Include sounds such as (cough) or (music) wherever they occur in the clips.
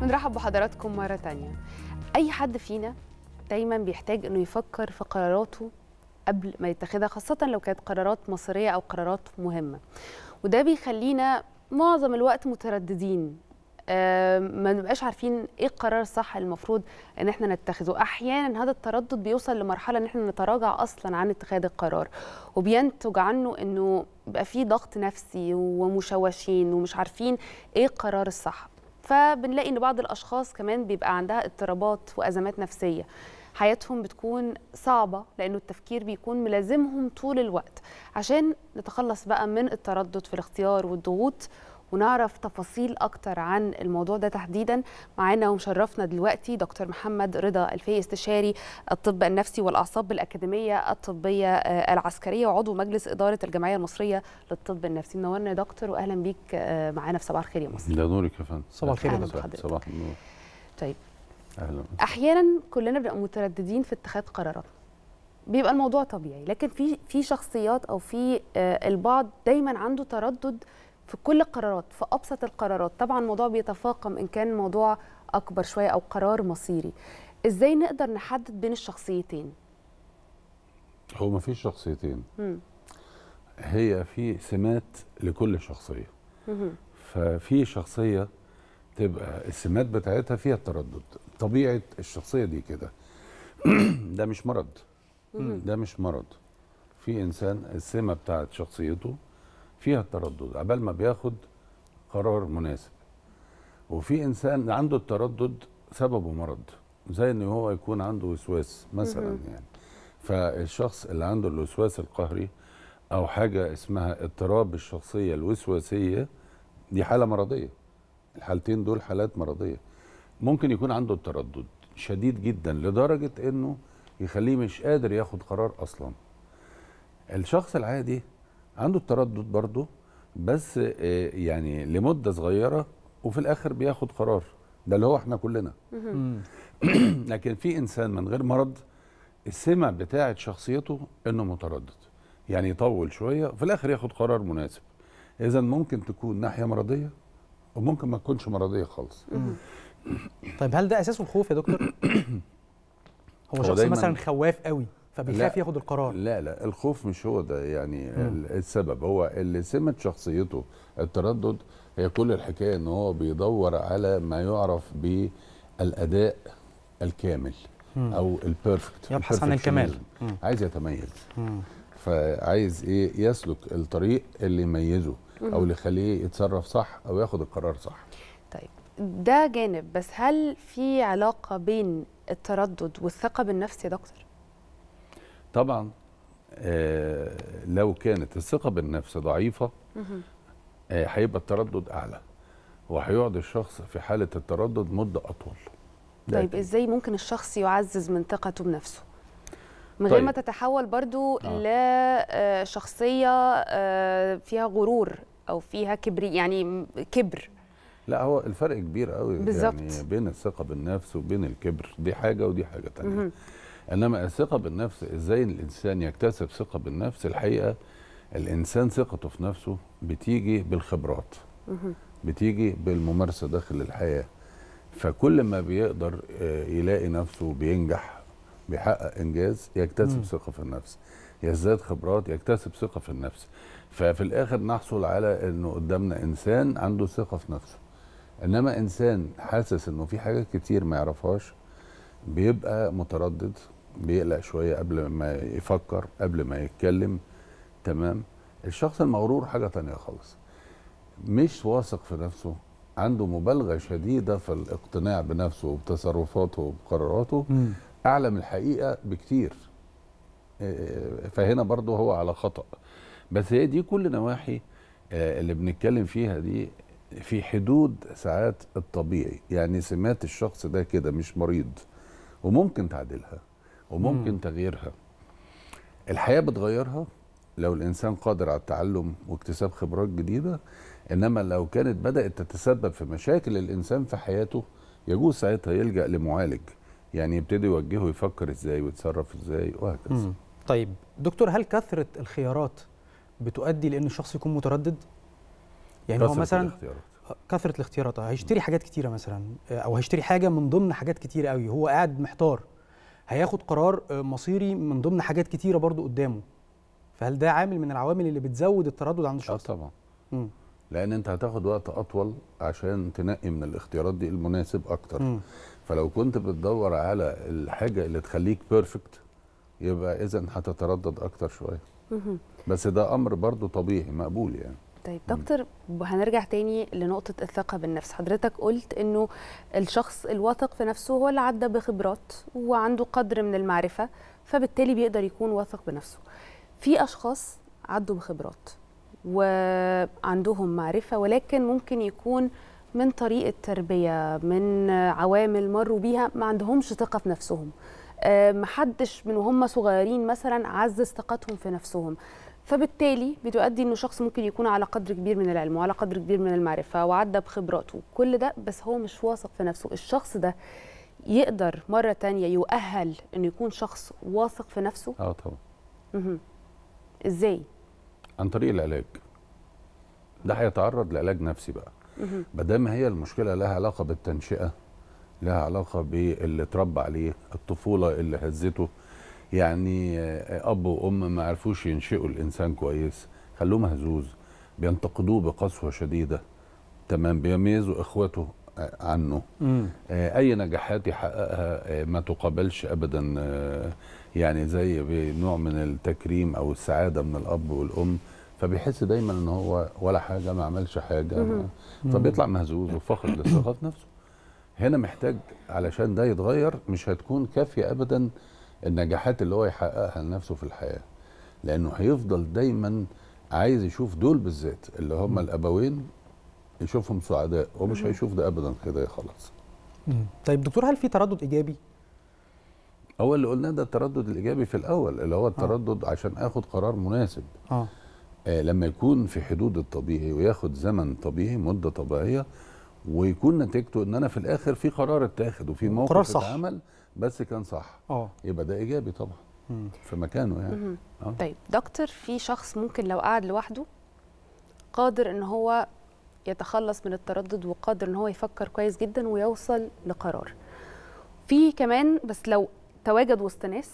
بنرحب بحضراتكم مرة تانية أي حد فينا دايما بيحتاج أنه يفكر في قراراته قبل ما يتخذها خاصة لو كانت قرارات مصيرية أو قرارات مهمة وده بيخلينا معظم الوقت مترددين آه، ما نبقاش عارفين ايه القرار الصح المفروض ان احنا نتخذه احيانا هذا التردد بيوصل لمرحله ان احنا نتراجع اصلا عن اتخاذ القرار وبينتج عنه انه بقى في ضغط نفسي ومشوشين ومش عارفين ايه القرار الصح فبنلاقي ان بعض الاشخاص كمان بيبقى عندها اضطرابات وازمات نفسيه حياتهم بتكون صعبه لانه التفكير بيكون ملازمهم طول الوقت عشان نتخلص بقى من التردد في الاختيار والضغوط ونعرف تفاصيل اكتر عن الموضوع ده تحديدا معانا ومشرفنا دلوقتي دكتور محمد رضا الفي استشاري الطب النفسي والاعصاب بالاكاديميه الطبيه آه، العسكريه وعضو مجلس اداره الجمعيه المصريه للطب النفسي منورنا يا دكتور واهلا بيك آه، معانا في صباح الخير يا مصر لا نورك يا فندم صباح الخير يا دكتور صباح النور طيب اهلا احيانا كلنا بنبقى مترددين في اتخاذ قرارات بيبقى الموضوع طبيعي لكن في في شخصيات او في آه، البعض دايما عنده تردد في كل القرارات في ابسط القرارات طبعا الموضوع بيتفاقم ان كان موضوع اكبر شويه او قرار مصيري ازاي نقدر نحدد بين الشخصيتين هو ما فيش شخصيتين مم. هي في سمات لكل شخصيه مم. ففي شخصيه تبقى السمات بتاعتها فيها التردد طبيعه الشخصيه دي كده (clears throat) ده مش مرض مم. ده مش مرض في انسان السمه بتاعت شخصيته فيها التردد قبل ما بياخد قرار مناسب وفي انسان عنده التردد سببه مرض زي ان هو يكون عنده وسواس مثلا يعني فالشخص اللي عنده الوسواس القهري او حاجه اسمها اضطراب الشخصيه الوسواسيه دي حاله مرضيه الحالتين دول حالات مرضيه ممكن يكون عنده التردد شديد جدا لدرجه انه يخليه مش قادر ياخد قرار اصلا الشخص العادي عنده التردد برضه بس آه، يعني لمده صغيره وفي الاخر بياخد قرار ده اللي هو احنا كلنا (clears throat) لكن في انسان من غير مرض السمه بتاعه شخصيته انه متردد يعني يطول شويه وفي الاخر ياخد قرار مناسب اذا ممكن تكون ناحيه مرضيه وممكن ما تكونش مرضيه خالص طيب هل ده اساسه الخوف يا دكتور هو, (clears throat) هو شخص مثلا خواف قوي فبيخاف ياخد القرار لا لا الخوف مش هو ده يعني م. السبب هو اللي سمت شخصيته التردد هي كل الحكايه ان هو بيدور على ما يعرف بالاداء الكامل م. او البيرفكت يبحث عن الكمال م. عايز يتميز م. فعايز ايه يسلك الطريق اللي يميزه او اللي يخليه يتصرف صح او ياخد القرار صح طيب ده جانب بس هل في علاقه بين التردد والثقه بالنفس يا دكتور طبعا آه، لو كانت الثقه بالنفس ضعيفه آه، هيبقى التردد اعلى وهيقعد الشخص في حاله التردد مده اطول طيب ده. ازاي ممكن الشخص يعزز من ثقته بنفسه من غير طيب. ما تتحول برضو آه. لشخصيه آه، فيها غرور او فيها كبر يعني كبر لا هو الفرق كبير قوي بالزبط. يعني بين الثقه بالنفس وبين الكبر دي حاجه ودي حاجه تانية انما الثقه بالنفس ازاي الانسان يكتسب ثقه بالنفس الحقيقه الانسان ثقته في نفسه بتيجي بالخبرات بتيجي بالممارسه داخل الحياه فكل ما بيقدر آه، يلاقي نفسه بينجح بيحقق انجاز يكتسب ثقه في النفس يزداد خبرات يكتسب ثقه في النفس ففي الاخر نحصل على انه قدامنا انسان عنده ثقه في نفسه انما انسان حاسس انه في حاجات كتير ما يعرفهاش بيبقى متردد بيقلق شويه قبل ما يفكر قبل ما يتكلم تمام الشخص المغرور حاجه تانية خالص مش واثق في نفسه عنده مبالغه شديده في الاقتناع بنفسه وبتصرفاته وبقراراته م. اعلى من الحقيقه بكتير آه، آه، فهنا برضه هو على خطا بس هي دي كل نواحي آه، اللي بنتكلم فيها دي في حدود ساعات الطبيعي يعني سمات الشخص ده كده مش مريض وممكن تعدلها وممكن تغييرها الحياه بتغيرها لو الانسان قادر على التعلم واكتساب خبرات جديده انما لو كانت بدات تتسبب في مشاكل الانسان في حياته يجوز ساعتها يلجا لمعالج يعني يبتدي يوجهه يفكر ازاي ويتصرف ازاي وهكذا مم. طيب دكتور هل كثره الخيارات بتؤدي لان الشخص يكون متردد يعني هو مثلا الاختيارات. كثره الاختيارات آه، هيشتري حاجات كتيره مثلا آه، او هيشتري حاجه من ضمن حاجات كتيره قوي هو قاعد محتار هياخد قرار آه، مصيري من ضمن حاجات كتيره برضو قدامه فهل ده عامل من العوامل اللي بتزود التردد عند الشخص؟ اه طبعا لان انت هتاخد وقت اطول عشان تنقي من الاختيارات دي المناسب اكتر م. فلو كنت بتدور على الحاجه اللي تخليك بيرفكت يبقى اذا هتتردد اكتر شويه بس ده امر برضو طبيعي مقبول يعني طيب دكتور هنرجع تاني لنقطة الثقة بالنفس حضرتك قلت أنه الشخص الواثق في نفسه هو اللي عدى بخبرات وعنده قدر من المعرفة فبالتالي بيقدر يكون واثق بنفسه في أشخاص عدوا بخبرات وعندهم معرفة ولكن ممكن يكون من طريقة تربية من عوامل مروا بيها ما عندهمش ثقة في نفسهم آه، محدش من وهم صغيرين مثلا عزز ثقتهم في نفسهم فبالتالي بتؤدي انه شخص ممكن يكون على قدر كبير من العلم وعلى قدر كبير من المعرفه وعدى بخبراته كل ده بس هو مش واثق في نفسه الشخص ده يقدر مره تانية يؤهل انه يكون شخص واثق في نفسه اه طبعا اها ازاي عن طريق العلاج ده هيتعرض لعلاج نفسي بقى ما دام هي المشكله لها علاقه بالتنشئه لها علاقه باللي اتربى عليه الطفوله اللي هزته يعني آه، اب وام ما عرفوش ينشئوا الانسان كويس خلوه مهزوز بينتقدوه بقسوه شديده تمام بيميزوا اخواته آه، عنه مم. آه، اي نجاحات يحققها ما تقابلش ابدا يعني زي نوع من التكريم او السعاده من الاب والام فبيحس دايما ان هو ولا حاجه ما عملش حاجه مم. فبيطلع مهزوز وفاقد للثقه نفسه هنا محتاج علشان ده يتغير مش هتكون كافيه ابدا النجاحات اللي هو يحققها لنفسه في الحياه لانه هيفضل دايما عايز يشوف دول بالذات اللي هم الابوين يشوفهم سعداء ومش هيشوف ده ابدا كده خلاص طيب دكتور هل في تردد ايجابي اول اللي قلناه ده التردد الايجابي في الاول اللي هو آه. التردد آه. عشان اخد قرار مناسب آه. آه لما يكون في حدود الطبيعي وياخد زمن طبيعي مده طبيعيه ويكون نتيجته ان انا في الاخر في قرار اتاخد وفي موقف اتعمل بس كان صح اه يبقى ده ايجابي طبعا مم. في مكانه يعني آه. طيب دكتور في شخص ممكن لو قعد لوحده قادر ان هو يتخلص من التردد وقادر ان هو يفكر كويس جدا ويوصل لقرار في كمان بس لو تواجد وسط ناس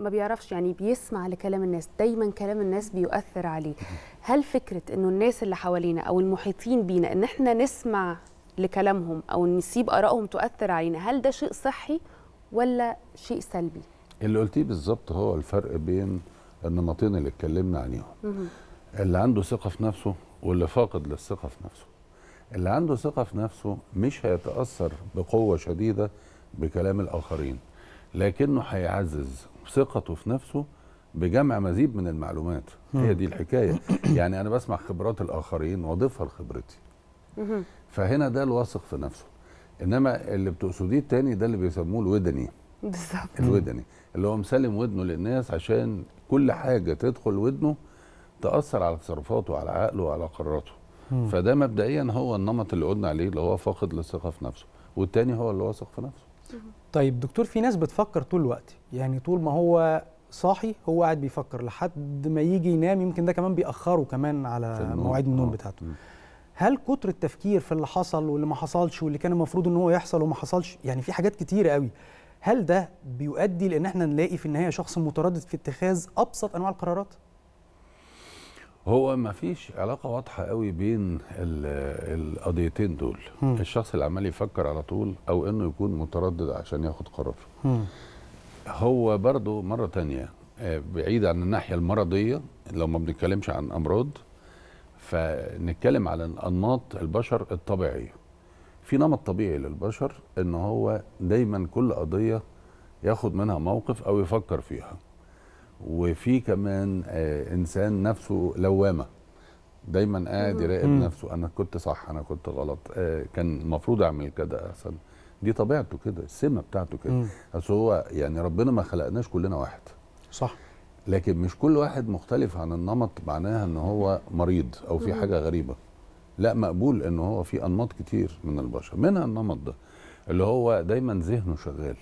ما بيعرفش يعني بيسمع لكلام الناس دايما كلام الناس بيؤثر عليه هل فكره انه الناس اللي حوالينا او المحيطين بينا ان احنا نسمع لكلامهم او نسيب ارائهم تؤثر علينا هل ده شيء صحي ولا شيء سلبي اللي قلتيه بالظبط هو الفرق بين النمطين اللي اتكلمنا عليهم اللي عنده ثقه في نفسه واللي فاقد للثقه في نفسه اللي عنده ثقه في نفسه مش هيتاثر بقوه شديده بكلام الاخرين لكنه هيعزز بثقته في نفسه بجمع مزيد من المعلومات هي دي الحكايه (coughs) يعني انا بسمع خبرات الاخرين واضيفها لخبرتي فهنا ده الواثق في نفسه انما اللي بتقصديه التاني ده اللي بيسموه الودني بالظبط الودني اللي هو مسلم ودنه للناس عشان كل حاجه تدخل ودنه تاثر على تصرفاته وعلى عقله وعلى قراراته فده مبدئيا هو النمط اللي قلنا عليه اللي هو فاقد للثقه في نفسه والتاني هو اللي واثق في نفسه طيب دكتور في ناس بتفكر طول الوقت يعني طول ما هو صاحي هو قاعد بيفكر لحد ما يجي ينام يمكن ده كمان بيأخره كمان على مواعيد النوم آه. بتاعته هل كتر التفكير في اللي حصل واللي ما حصلش واللي كان المفروض ان هو يحصل وما حصلش يعني في حاجات كتير قوي هل ده بيؤدي لان احنا نلاقي في النهايه شخص متردد في اتخاذ ابسط انواع القرارات هو ما فيش علاقه واضحه قوي بين القضيتين دول م. الشخص اللي عمال يفكر على طول او انه يكون متردد عشان ياخد قرار هو برضو مره تانية آه، بعيد عن الناحيه المرضيه لو ما بنتكلمش عن امراض فنتكلم على انماط البشر الطبيعيه في نمط طبيعي للبشر ان هو دايما كل قضيه ياخد منها موقف او يفكر فيها وفي كمان آه، انسان نفسه لوامه دايما قاعد يراقب نفسه انا كنت صح انا كنت غلط آه، كان المفروض اعمل كده احسن دي طبيعته كده السمه بتاعته كده اصل هو يعني ربنا ما خلقناش كلنا واحد صح لكن مش كل واحد مختلف عن النمط معناها ان هو مريض او في حاجه غريبه لا مقبول ان هو في انماط كتير من البشر منها النمط ده اللي هو دايما ذهنه شغال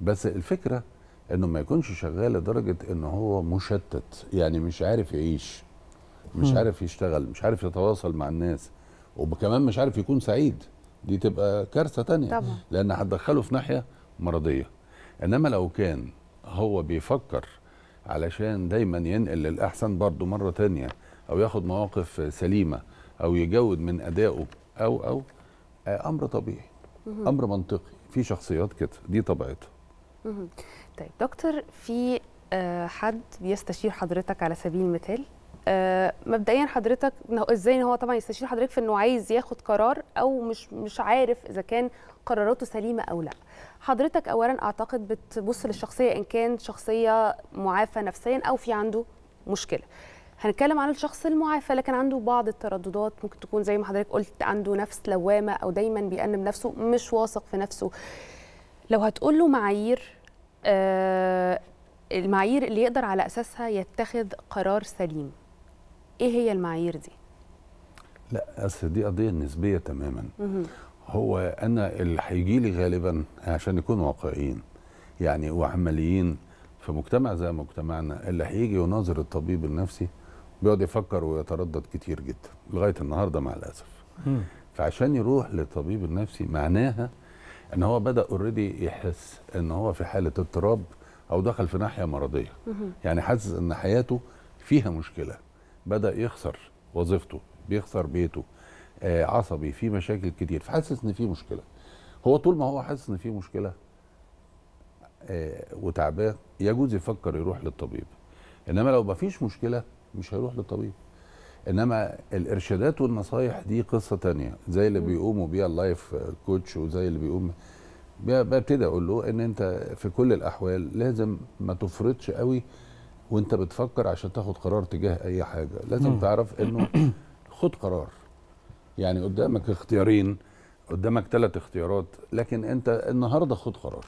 بس الفكره انه ما يكونش شغال لدرجه ان هو مشتت يعني مش عارف يعيش مش عارف يشتغل مش عارف يتواصل مع الناس وكمان مش عارف يكون سعيد دي تبقى كارثه تانية طبعا. لان هتدخله في ناحيه مرضيه انما لو كان هو بيفكر علشان دايما ينقل للاحسن برضه مره تانية او ياخد مواقف سليمه او يجود من ادائه او او آه، امر طبيعي امر منطقي في شخصيات كده دي طبيعتها طيب دكتور في آه، حد بيستشير حضرتك على سبيل المثال آه، مبدئيا حضرتك ازاي ان هو طبعا يستشير حضرتك في انه عايز ياخد قرار او مش مش عارف اذا كان قراراته سليمه او لا حضرتك اولا اعتقد بتبص للشخصيه ان كان شخصيه معافى نفسيا او في عنده مشكله هنتكلم عن الشخص المعافى لكن عنده بعض الترددات ممكن تكون زي ما حضرتك قلت عنده نفس لوامه او دايما بيأنم نفسه مش واثق في نفسه لو هتقول له معايير آه، المعايير اللي يقدر على اساسها يتخذ قرار سليم ايه هي المعايير دي لا اصل دي قضيه نسبيه تماما مم. هو انا اللي هيجي لي غالبا عشان نكون واقعيين يعني وعمليين في مجتمع زي مجتمعنا اللي هيجي يناظر الطبيب النفسي بيقعد يفكر ويتردد كتير جدا لغايه النهارده مع الاسف مم. فعشان يروح للطبيب النفسي معناها ان هو بدا اوريدي يحس ان هو في حاله اضطراب او دخل في ناحيه مرضيه يعني حاسس ان حياته فيها مشكله بدا يخسر وظيفته بيخسر بيته آه عصبي في مشاكل كتير فحاسس ان في مشكله هو طول ما هو حاسس ان في مشكله آه وتعبان يجوز يفكر يروح للطبيب انما لو ما فيش مشكله مش هيروح للطبيب انما الارشادات والنصايح دي قصه تانية زي اللي بيقوموا بيها اللايف كوتش وزي اللي بيقوم ببتدي اقول له ان انت في كل الاحوال لازم ما تفرطش قوي وانت بتفكر عشان تاخد قرار تجاه اي حاجه لازم تعرف انه (coughs) خد قرار يعني قدامك اختيارين قدامك ثلاث اختيارات لكن انت النهارده خد قرار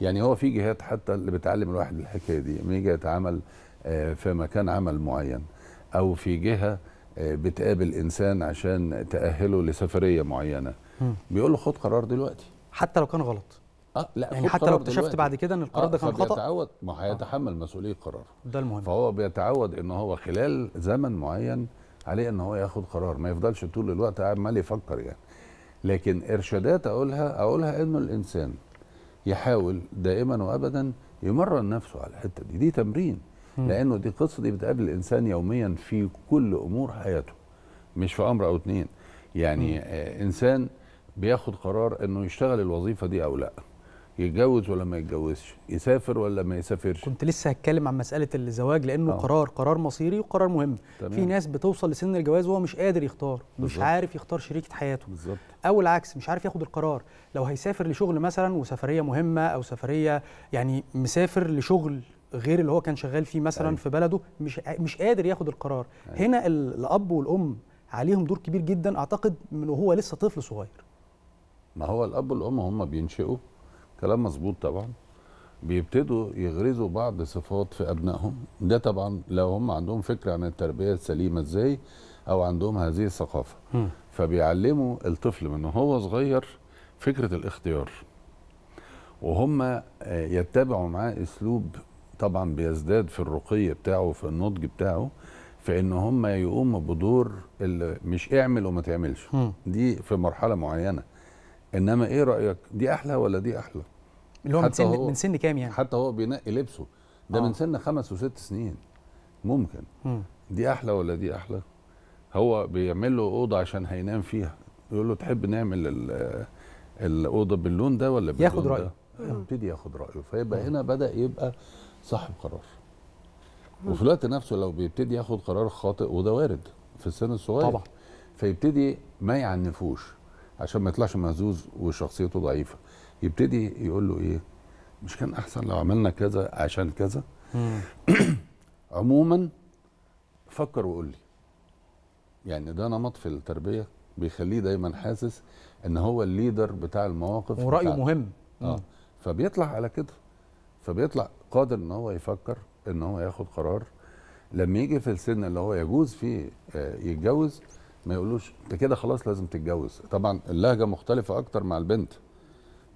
يعني هو في جهات حتى اللي بتعلم الواحد الحكايه دي لما يجي يتعامل آه، في مكان عمل معين او في جهه آه، بتقابل انسان عشان تاهله لسفريه معينه بيقول له خد قرار دلوقتي حتى لو كان غلط اه لا يعني حتى لو اكتشفت بعد كده ان القرار آه ده كان خطا بيتعود ما آه. هيتحمل آه. مسؤوليه قراره ده المهم فهو بيتعود ان هو خلال زمن معين عليه ان هو ياخد قرار ما يفضلش طول الوقت عمال يفكر يعني لكن ارشادات اقولها اقولها انه الانسان يحاول دائما وابدا يمرن نفسه على الحته دي دي تمرين لانه دي القصه دي بتقابل الانسان يوميا في كل امور حياته مش في امر او اتنين يعني م. آه، انسان بياخد قرار انه يشتغل الوظيفه دي او لا يتجوز ولا ما يتجوزش يسافر ولا ما يسافرش كنت لسه هتكلم عن مساله الزواج لانه أوه. قرار قرار مصيري وقرار مهم تمام. في ناس بتوصل لسن الجواز وهو مش قادر يختار بالزبط. مش عارف يختار شريكه حياته بالزبط. او العكس مش عارف ياخد القرار لو هيسافر لشغل مثلا وسفريه مهمه او سفريه يعني مسافر لشغل غير اللي هو كان شغال فيه مثلا أيوة. في بلده مش مش قادر ياخد القرار أيوة. هنا الاب والام عليهم دور كبير جدا اعتقد من وهو لسه طفل صغير ما هو الاب والام هم بينشئوا كلام مظبوط طبعا بيبتدوا يغرزوا بعض صفات في ابنائهم ده طبعا لو هم عندهم فكره عن التربيه السليمه ازاي او عندهم هذه الثقافه م. فبيعلموا الطفل من هو صغير فكره الاختيار وهم آه، يتبعوا معاه اسلوب طبعا بيزداد في الرقي بتاعه وفي النضج بتاعه في ان هم يقوموا بدور اللي مش اعمل وما تعملش دي في مرحله معينه انما ايه رايك دي احلى ولا دي احلى اللي هو من سن من سن كام يعني حتى هو بينقي لبسه ده آه. من سن خمس وست سنين ممكن م. دي احلى ولا دي احلى هو بيعمل له اوضه عشان هينام فيها يقول له تحب نعمل الاوضه باللون ده ولا باللون ياخد رايه يبتدي ياخد رايه فيبقى هنا بدا يبقى صاحب قرار وفي الوقت نفسه لو بيبتدي ياخد قرار خاطئ وده وارد في السن الصغير طبعا فيبتدي ما يعنفوش عشان ما يطلعش مهزوز وشخصيته ضعيفه يبتدي يقول له ايه مش كان احسن لو عملنا كذا عشان كذا (clears throat) عموما فكر وقول لي يعني ده نمط في التربيه بيخليه دايما حاسس ان هو الليدر بتاع المواقف ورايه مهم اه فبيطلع على كده فبيطلع قادر ان هو يفكر ان هو ياخد قرار لما يجي في السن اللي هو يجوز فيه آه، يتجوز ما يقولوش انت كده خلاص لازم تتجوز طبعا اللهجه مختلفه اكتر مع البنت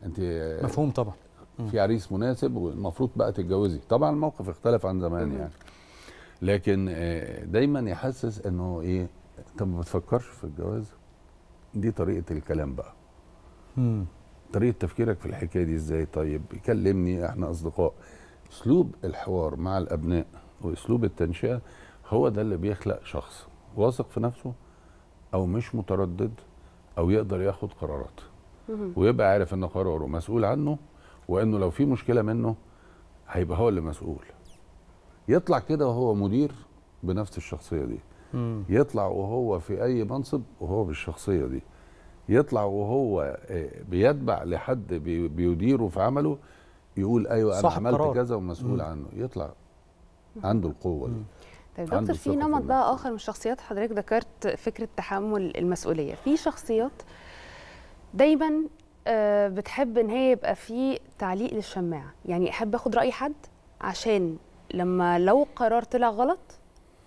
انت آه، مفهوم طبعا في عريس مناسب والمفروض بقى تتجوزي طبعا الموقف اختلف عن زمان يعني لكن آه، دايما يحسس انه ايه انت ما بتفكرش في الجواز دي طريقه الكلام بقى طريقه تفكيرك في الحكايه دي ازاي طيب كلمني احنا اصدقاء اسلوب الحوار مع الابناء واسلوب التنشئه هو ده اللي بيخلق شخص واثق في نفسه او مش متردد او يقدر ياخد قرارات ويبقى عارف ان قراره مسؤول عنه وانه لو في مشكله منه هيبقى هو اللي مسؤول يطلع كده وهو مدير بنفس الشخصيه دي يطلع وهو في اي منصب وهو بالشخصيه دي يطلع وهو آه، بيتبع لحد بيديره في عمله يقول ايوه انا عملت قرار. كذا ومسؤول مم. عنه يطلع عنده القوه دي طيب دكتور في نمط بقى اخر من الشخصيات حضرتك ذكرت فكره تحمل المسؤوليه في شخصيات دايما آه، بتحب ان هي يبقى في تعليق للشماعه يعني احب اخد راي حد عشان لما لو قرار طلع غلط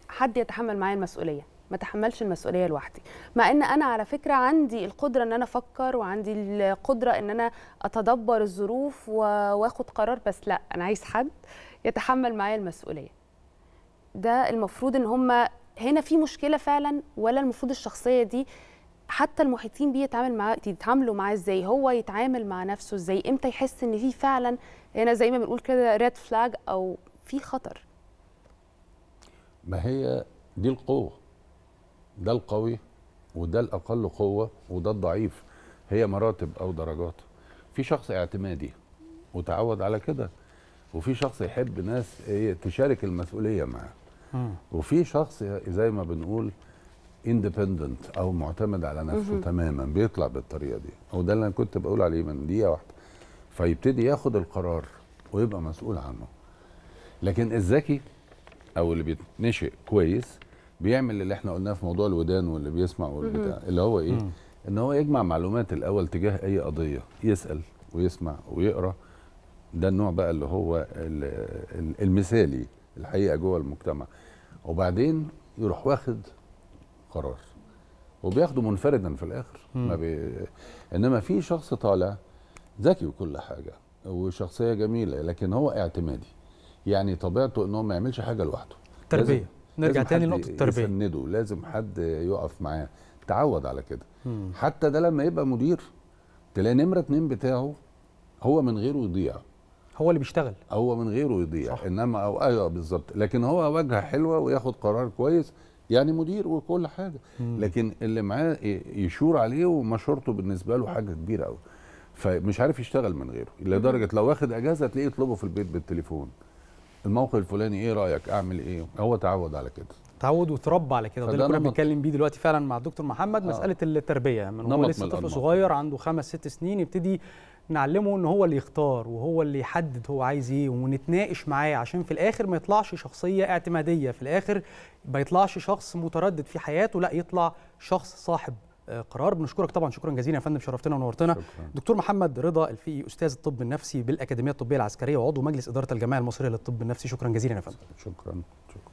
حد يتحمل معايا المسؤوليه ما تحملش المسؤوليه لوحدي مع ان انا على فكره عندي القدره ان انا افكر وعندي القدره ان انا اتدبر الظروف واخد قرار بس لا انا عايز حد يتحمل معايا المسؤوليه ده المفروض ان هما هنا في مشكله فعلا ولا المفروض الشخصيه دي حتى المحيطين بيه يتعامل معاه يتعاملوا معاه ازاي هو يتعامل مع نفسه ازاي امتى يحس ان في فعلا هنا زي ما بنقول كده ريد فلاج او في خطر ما هي دي القوه ده القوي وده الاقل قوه وده الضعيف هي مراتب او درجات في شخص اعتمادي وتعود على كده وفي شخص يحب ناس تشارك المسؤوليه معاه وفي شخص زي ما بنقول اندبندنت او معتمد على نفسه تماما بيطلع بالطريقه دي او ده اللي انا كنت بقول عليه من دقيقه واحده فيبتدي ياخد القرار ويبقى مسؤول عنه لكن الذكي او اللي بيتنشئ كويس بيعمل اللي احنا قلناه في موضوع الودان واللي بيسمع والبتاع اللي هو ايه مم. ان هو يجمع معلومات الاول تجاه اي قضيه يسال ويسمع ويقرا ده النوع بقى اللي هو المثالي الحقيقه جوه المجتمع وبعدين يروح واخد قرار وبياخده منفردا في الاخر ما بي... انما في شخص طالع ذكي وكل حاجه وشخصيه جميله لكن هو اعتمادي يعني طبيعته ان هو ما يعملش حاجه لوحده تربيه نرجع تاني لنقطه التربيه يسنده لازم حد يقف معاه تعود على كده مم. حتى ده لما يبقى مدير تلاقي نمره اتنين بتاعه هو من غيره يضيع هو اللي بيشتغل هو من غيره يضيع صح. انما او ايوه بالظبط لكن هو واجهه حلوه وياخد قرار كويس يعني مدير وكل حاجه مم. لكن اللي معاه يشور عليه ومشورته بالنسبه له حاجه كبيره قوي فمش عارف يشتغل من غيره لدرجه لو واخد اجازه تلاقيه يطلبه في البيت بالتليفون الموقف الفلاني ايه رايك اعمل ايه هو تعود على كده تعود وتربى على كده وده اللي كنا بنتكلم بيه دلوقتي فعلا مع الدكتور محمد آه. مساله التربيه يعني من هو لسه طفل صغير عنده خمس ست سنين يبتدي نعلمه ان هو اللي يختار وهو اللي يحدد هو عايز ايه ونتناقش معاه عشان في الاخر ما يطلعش شخصيه اعتماديه في الاخر ما يطلعش شخص متردد في حياته لا يطلع شخص صاحب آه، قرار بنشكرك طبعا شكرا جزيلا يا فندم شرفتنا ونورتنا شكرا. دكتور محمد رضا الفقي استاذ الطب النفسي بالاكاديميه الطبيه العسكريه وعضو مجلس اداره الجمعيه المصريه للطب النفسي شكرا جزيلا يا فندم شكرا, شكرا.